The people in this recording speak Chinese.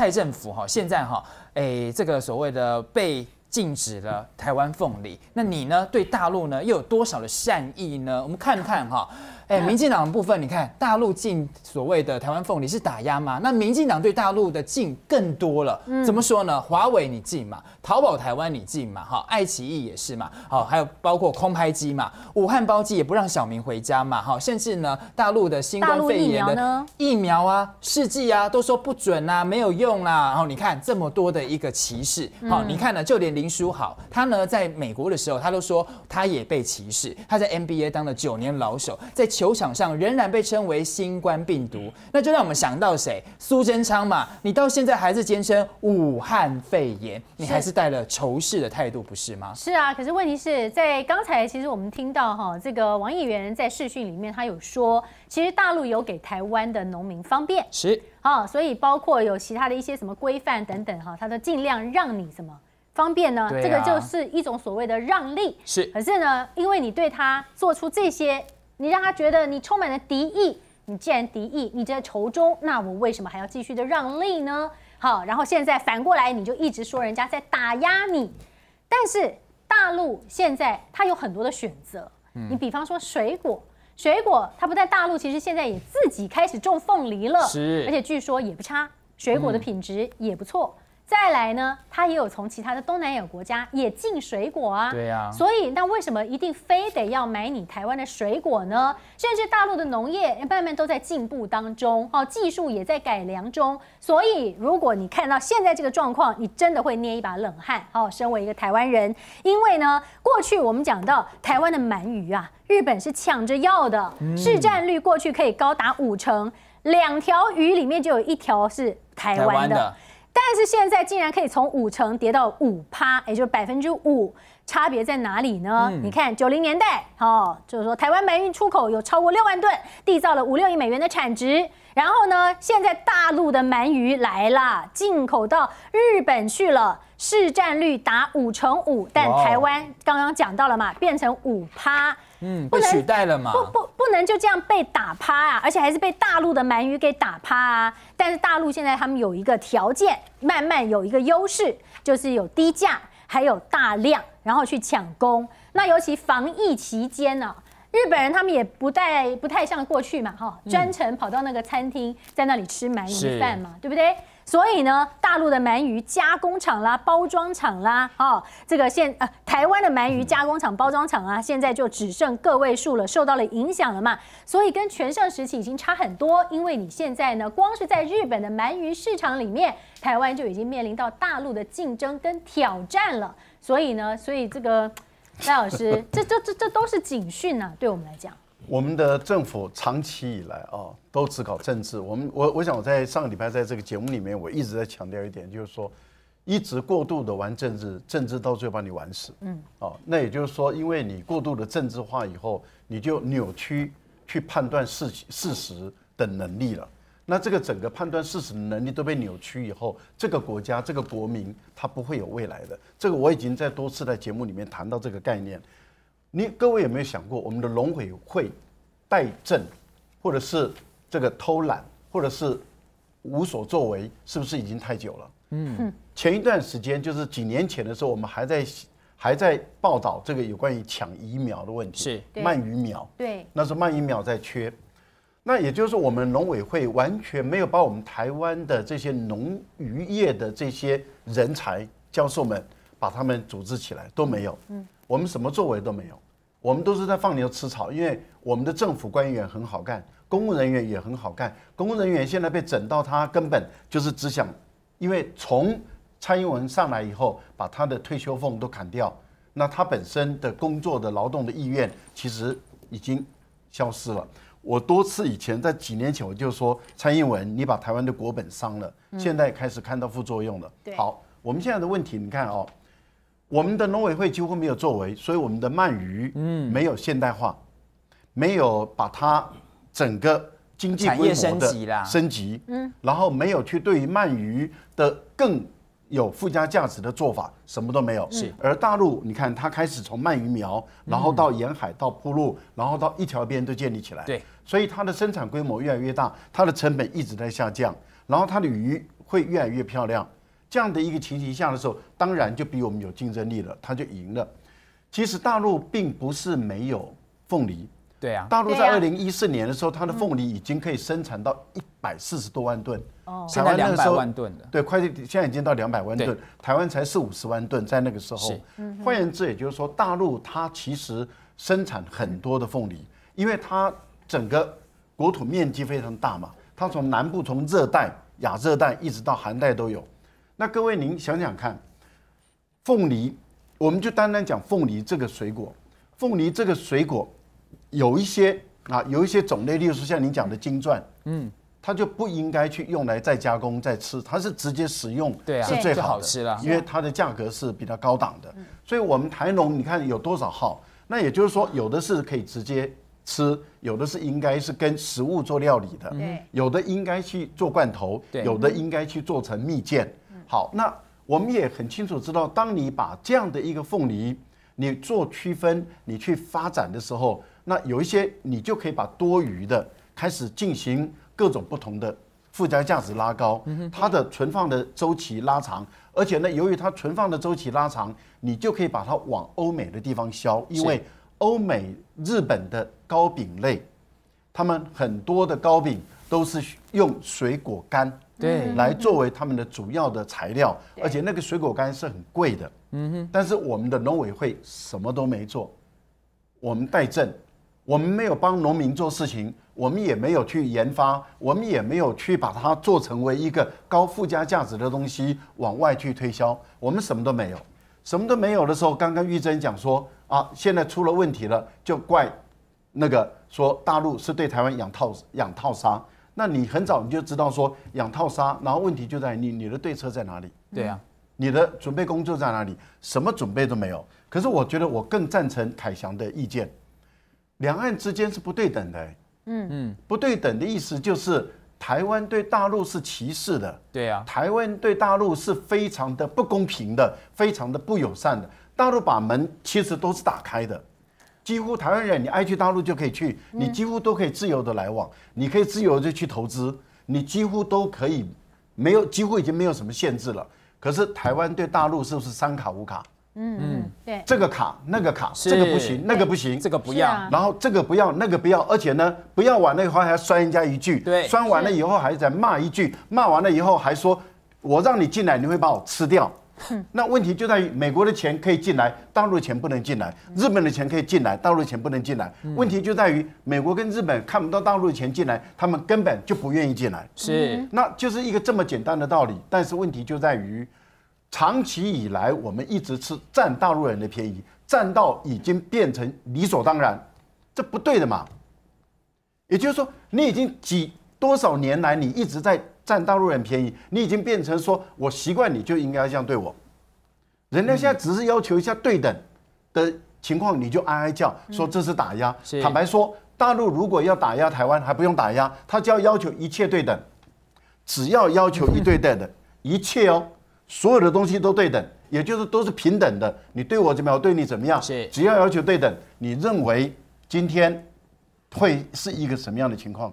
蔡政府哈，现在哈，哎，这个所谓的被禁止了台湾凤梨，那你呢？对大陆呢，又有多少的善意呢？我们看看哈。哎，民进党部分，你看大陆进所谓的台湾凤梨是打压吗？那民进党对大陆的禁更多了。怎么说呢？华为你进嘛，淘宝台湾你进嘛，哈，爱奇艺也是嘛，好，还有包括空拍机嘛，武汉包机也不让小明回家嘛，哈，甚至呢，大陆的新冠肺炎的疫苗啊、试剂啊，都说不准啊，没有用啦。然后你看这么多的一个歧视，好，你看呢，就连林书豪，他呢在美国的时候，他都说他也被歧视，他在 NBA 当了九年老手，在。球场上仍然被称为新冠病毒，那就让我们想到谁？苏贞昌嘛？你到现在还是坚称武汉肺炎，你还是带了仇视的态度，不是吗？是啊，可是问题是在刚才，其实我们听到哈，这个王议员在视讯里面，他有说，其实大陆有给台湾的农民方便，是啊，所以包括有其他的一些什么规范等等哈，他都尽量让你什么方便呢？这个就是一种所谓的让利。是，可是呢，因为你对他做出这些。你让他觉得你充满了敌意，你既然敌意，你在仇中，那我为什么还要继续的让利呢？好，然后现在反过来，你就一直说人家在打压你，但是大陆现在它有很多的选择，你比方说水果，水果它不在大陆，其实现在也自己开始种凤梨了，是，而且据说也不差，水果的品质也不错。再来呢，它也有从其他的东南亚国家也进水果啊。对呀。所以那为什么一定非得要买你台湾的水果呢？甚至大陆的农业慢慢都在进步当中，哦，技术也在改良中。所以如果你看到现在这个状况，你真的会捏一把冷汗。哦，身为一个台湾人，因为呢，过去我们讲到台湾的鳗鱼啊，日本是抢着要的，市占率过去可以高达五成，两条鱼里面就有一条是台湾的。但是现在竟然可以从五成跌到五趴，也就是百分之五，差别在哪里呢？你看九零年代哦，就是说台湾鳗鱼出口有超过六万吨，缔造了五六亿美元的产值。然后呢，现在大陆的鳗鱼来了，进口到日本去了，市占率达五成五，但台湾刚刚讲到了嘛，变成五趴。嗯，被取代了嘛？不不不能就这样被打趴啊！而且还是被大陆的鳗鱼给打趴啊！但是大陆现在他们有一个条件，慢慢有一个优势，就是有低价，还有大量，然后去抢攻。那尤其防疫期间呢？日本人他们也不太不太像过去嘛哈，专程跑到那个餐厅在那里吃鳗鱼饭嘛，对不对？所以呢，大陆的鳗鱼加工厂啦、包装厂啦，哦，这个现呃，台湾的鳗鱼加工厂、包装厂啊，现在就只剩个位数了，受到了影响了嘛。所以跟全盛时期已经差很多，因为你现在呢，光是在日本的鳗鱼市场里面，台湾就已经面临到大陆的竞争跟挑战了。所以呢，所以这个。赖老师，这这这这都是警讯啊！对我们来讲，我们的政府长期以来啊，都只搞政治。我们我我想我在上个礼拜在这个节目里面，我一直在强调一点，就是说，一直过度的玩政治，政治到最后把你玩死。嗯，哦，那也就是说，因为你过度的政治化以后，你就扭曲去判断事事实的能力了。那这个整个判断事实的能力都被扭曲以后，这个国家这个国民他不会有未来的。这个我已经在多次在节目里面谈到这个概念。你各位有没有想过，我们的龙委会怠政，或者是这个偷懒，或者是无所作为，是不是已经太久了？嗯，前一段时间就是几年前的时候，我们还在还在报道这个有关于抢疫苗的问题，是慢鱼苗，对，那时候慢鱼苗在缺。那也就是我们农委会完全没有把我们台湾的这些农渔业的这些人才教授们把他们组织起来都没有。嗯，我们什么作为都没有，我们都是在放牛吃草。因为我们的政府官员很好干，公务人员也很好干。公务人员现在被整到他根本就是只想，因为从蔡英文上来以后，把他的退休俸都砍掉，那他本身的工作的劳动的意愿其实已经消失了。我多次以前在几年前我就说，蔡英文你把台湾的国本伤了，现在开始看到副作用了。好，我们现在的问题，你看哦，我们的农委会几乎没有作为，所以我们的鳗鱼嗯没有现代化，没有把它整个经济产业升级啦，升级嗯，然后没有去对于鳗鱼的更。有附加价值的做法，什么都没有。是，而大陆，你看，它开始从鳗鱼苗，然后到沿海，到铺路，然后到一条边都建立起来。对。所以它的生产规模越来越大，它的成本一直在下降，然后它的鱼会越来越漂亮。这样的一个情形下的时候，当然就比我们有竞争力了，它就赢了。其实大陆并不是没有凤梨。对啊。大陆在二零一四年的时候，它的凤梨已经可以生产到一。百四十多万吨，台湾那个时候对快递现在已经到两百万吨，台湾才四五十万吨，在那个时候。换言之，也就是说，大陆它其实生产很多的凤梨，因为它整个国土面积非常大嘛，它从南部从热带亚热带一直到寒带都有。那各位您想想看，凤梨，我们就单单讲凤梨这个水果，凤梨这个水果有一些啊，有一些种类，例如说像您讲的金钻，嗯。它就不应该去用来再加工再吃，它是直接食用是最好的，因为它的价格是比较高档的。所以，我们台农你看有多少号？那也就是说，有的是可以直接吃，有的是应该是跟食物做料理的，有的应该去做罐头，有的应该去做成蜜饯。好，那我们也很清楚知道，当你把这样的一个凤梨，你做区分，你去发展的时候，那有一些你就可以把多余的开始进行。各种不同的附加价值拉高，它的存放的周期拉长，而且呢，由于它存放的周期拉长，你就可以把它往欧美的地方销，因为欧美、日本的糕饼类，他们很多的糕饼都是用水果干对来作为他们的主要的材料，而且那个水果干是很贵的，嗯哼。但是我们的农委会什么都没做，我们代证。我们没有帮农民做事情，我们也没有去研发，我们也没有去把它做成为一个高附加价值的东西往外去推销，我们什么都没有。什么都没有的时候，刚刚玉珍讲说啊，现在出了问题了，就怪那个说大陆是对台湾养套养套杀。那你很早你就知道说养套杀，然后问题就在你你的对策在哪里？对啊，你的准备工作在哪里？什么准备都没有。可是我觉得我更赞成凯翔的意见。两岸之间是不对等的，嗯嗯，不对等的意思就是台湾对大陆是歧视的，对啊，台湾对大陆是非常的不公平的，非常的不友善的。大陆把门其实都是打开的，几乎台湾人你爱去大陆就可以去，你几乎都可以自由的来往，你可以自由的去投资，你几乎都可以没有，几乎已经没有什么限制了。可是台湾对大陆是不是三卡五卡？嗯嗯，对，这个卡那个卡，这个不行，那个不行，这个不要，然后这个不要，那个不要，而且呢，不要完那以后还要摔人家一句，对，摔完了以后还在骂一句，骂完了以后还说，我让你进来，你会把我吃掉。那问题就在于美国的钱可以进来，大陆的钱不能进来；日本的钱可以进来，大陆的钱不能进来。问题就在于美国跟日本看不到大陆的钱进来，他们根本就不愿意进来。是，那就是一个这么简单的道理。但是问题就在于。长期以来，我们一直是占大陆人的便宜，占到已经变成理所当然，这不对的嘛。也就是说，你已经几多少年来，你一直在占大陆人便宜，你已经变成说我习惯你就应该这样对我。人家现在只是要求一下对等的情况，你就哀哀叫说这是打压。坦白说，大陆如果要打压台湾，还不用打压，他就要要求一切对等，只要要求一对等的 一切哦。所有的东西都对等，也就是都是平等的。你对我怎么样，我对你怎么样？是，只要要求对等，你认为今天会是一个什么样的情况？